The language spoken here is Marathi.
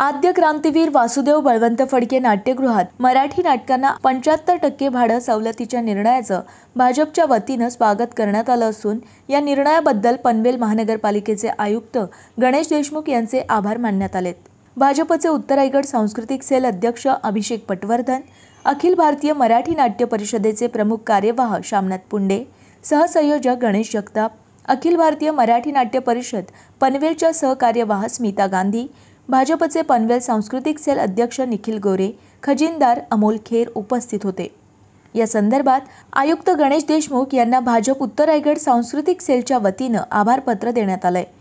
आद्य क्रांतीवीर वासुदेव बळवंत फडके नाट्यगृहात मराठी नाटकांना पंच्याहत्तर टक्के भाडं सवलतीच्या निर्णयाचं भाजपच्या वतीनं स्वागत करण्यात आलं असून या निर्णयाबद्दल पनवेल महानगरपालिकेचे आयुक्त गणेश देशमुख यांचे आभार मानण्यात आलेत भाजपचे उत्तर रायगड सांस्कृतिक सेल अध्यक्ष अभिषेक पटवर्धन अखिल भारतीय मराठी नाट्य परिषदेचे प्रमुख कार्यवाह श्यामनाथ पुंडे सहसंयोजक गणेश जगताप अखिल भारतीय मराठी नाट्य परिषद पनवेलच्या सहकार्यवाह स्मिता गांधी भाजपचे पनवेल सांस्कृतिक सेल अध्यक्ष निखिल गोरे खजिनदार अमोल खेर उपस्थित होते या संदर्भात आयुक्त गणेश देशमुख यांना भाजप उत्तर रायगड सांस्कृतिक सेलच्या वतीनं आभारपत्र देण्यात आलंय